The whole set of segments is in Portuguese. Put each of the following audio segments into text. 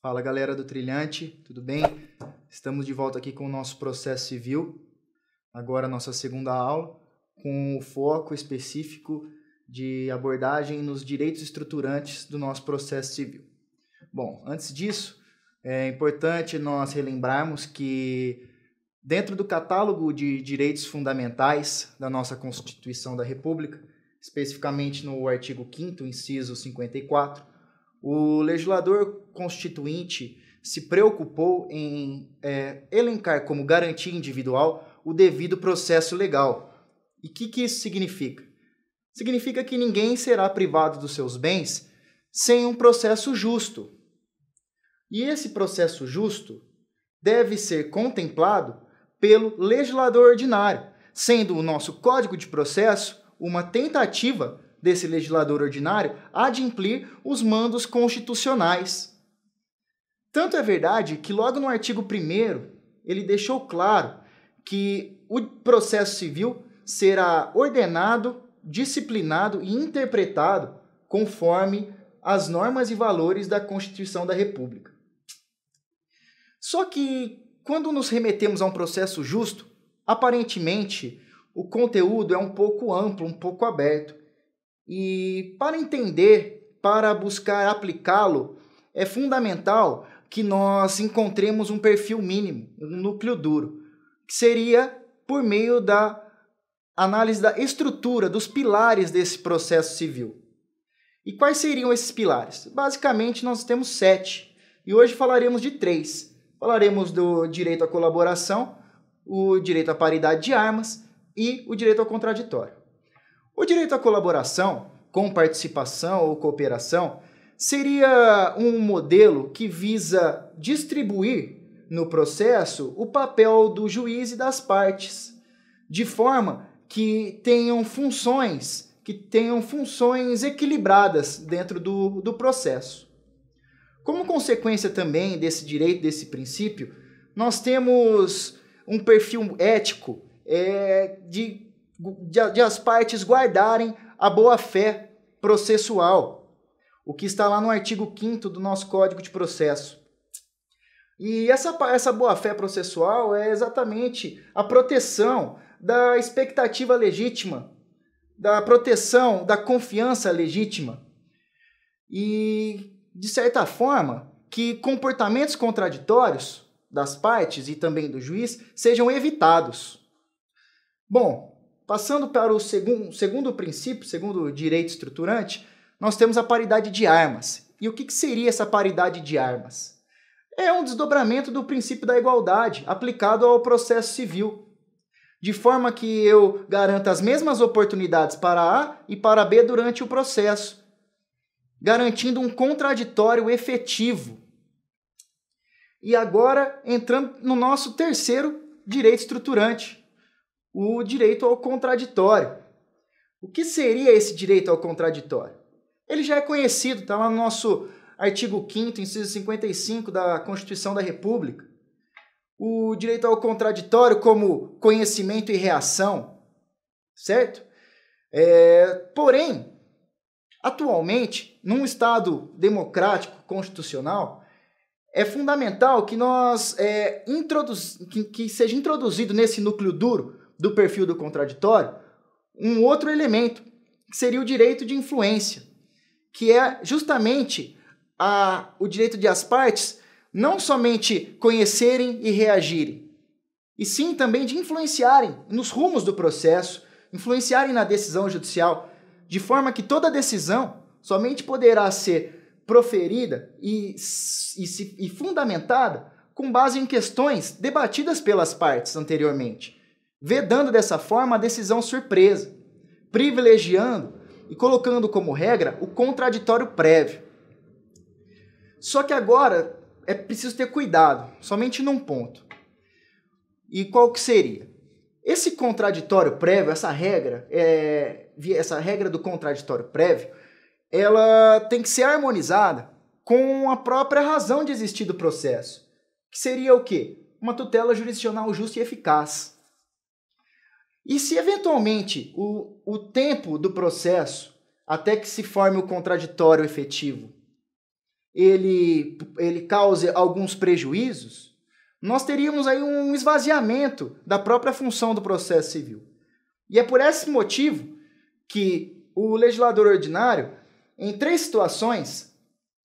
Fala galera do Trilhante, tudo bem? Estamos de volta aqui com o nosso processo civil. Agora nossa segunda aula com o foco específico de abordagem nos direitos estruturantes do nosso processo civil. Bom, antes disso, é importante nós relembrarmos que Dentro do catálogo de direitos fundamentais da nossa Constituição da República, especificamente no artigo 5, inciso 54, o legislador constituinte se preocupou em é, elencar como garantia individual o devido processo legal. E o que, que isso significa? Significa que ninguém será privado dos seus bens sem um processo justo. E esse processo justo deve ser contemplado pelo legislador ordinário, sendo o nosso Código de Processo uma tentativa desse legislador ordinário adimplir os mandos constitucionais. Tanto é verdade que, logo no artigo 1, ele deixou claro que o processo civil será ordenado, disciplinado e interpretado conforme as normas e valores da Constituição da República. Só que quando nos remetemos a um processo justo, aparentemente o conteúdo é um pouco amplo, um pouco aberto. E para entender, para buscar aplicá-lo, é fundamental que nós encontremos um perfil mínimo, um núcleo duro, que seria por meio da análise da estrutura, dos pilares desse processo civil. E quais seriam esses pilares? Basicamente, nós temos sete, e hoje falaremos de três. Falaremos do direito à colaboração, o direito à paridade de armas e o direito ao contraditório. O direito à colaboração, com participação ou cooperação, seria um modelo que visa distribuir no processo o papel do juiz e das partes, de forma que tenham funções, que tenham funções equilibradas dentro do, do processo. Como consequência também desse direito, desse princípio, nós temos um perfil ético é, de, de, de as partes guardarem a boa-fé processual, o que está lá no artigo 5 do nosso Código de Processo. E essa, essa boa-fé processual é exatamente a proteção da expectativa legítima, da proteção da confiança legítima. E de certa forma, que comportamentos contraditórios das partes e também do juiz sejam evitados. Bom, passando para o segundo segundo princípio, segundo o direito estruturante, nós temos a paridade de armas. E o que, que seria essa paridade de armas? É um desdobramento do princípio da igualdade aplicado ao processo civil, de forma que eu garanta as mesmas oportunidades para A e para B durante o processo, garantindo um contraditório efetivo. E agora entrando no nosso terceiro direito estruturante, o direito ao contraditório. O que seria esse direito ao contraditório? Ele já é conhecido, está lá no nosso artigo 5, inciso 55 da Constituição da República. O direito ao contraditório como conhecimento e reação, certo? É, porém, Atualmente, num Estado democrático constitucional, é fundamental que nós é, introduz, que, que seja introduzido nesse núcleo duro do perfil do contraditório um outro elemento, que seria o direito de influência, que é justamente a, o direito de as partes não somente conhecerem e reagirem, e sim também de influenciarem nos rumos do processo, influenciarem na decisão judicial, de forma que toda decisão somente poderá ser proferida e, e, e fundamentada com base em questões debatidas pelas partes anteriormente, vedando dessa forma a decisão surpresa, privilegiando e colocando como regra o contraditório prévio. Só que agora é preciso ter cuidado, somente num ponto. E qual que seria? Esse contraditório prévio, essa regra, é, essa regra do contraditório prévio, ela tem que ser harmonizada com a própria razão de existir do processo, que seria o quê? Uma tutela jurisdicional justa e eficaz. E se eventualmente o, o tempo do processo, até que se forme o contraditório efetivo, ele, ele cause alguns prejuízos, nós teríamos aí um esvaziamento da própria função do processo civil. E é por esse motivo que o legislador ordinário, em três situações,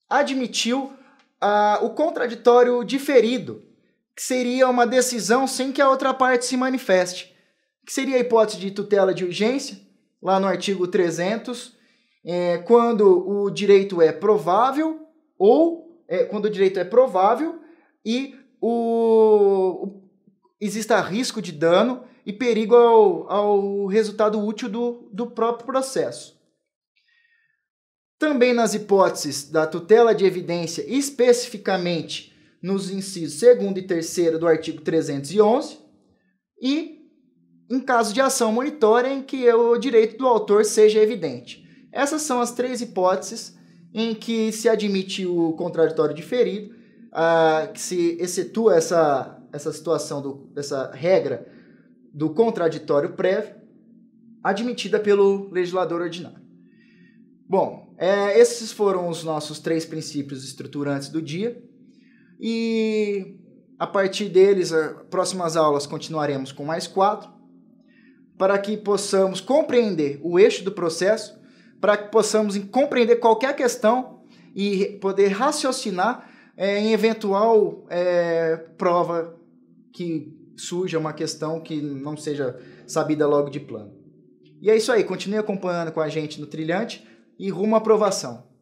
admitiu ah, o contraditório diferido, que seria uma decisão sem que a outra parte se manifeste, que seria a hipótese de tutela de urgência, lá no artigo 300, é, quando o direito é provável ou é, quando o direito é provável e o, o exista risco de dano e perigo ao, ao resultado útil do, do próprio processo. Também nas hipóteses da tutela de evidência, especificamente nos incisos 2 e 3 do artigo 311, e em caso de ação monitória em que o direito do autor seja evidente. Essas são as três hipóteses em que se admite o contraditório diferido ah, que se excetua essa, essa situação, do, essa regra do contraditório prévio, admitida pelo legislador ordinário. Bom, é, esses foram os nossos três princípios estruturantes do dia e a partir deles, as próximas aulas continuaremos com mais quatro para que possamos compreender o eixo do processo, para que possamos compreender qualquer questão e poder raciocinar é, em eventual é, prova que surja uma questão que não seja sabida logo de plano. E é isso aí, continue acompanhando com a gente no Trilhante e rumo à aprovação.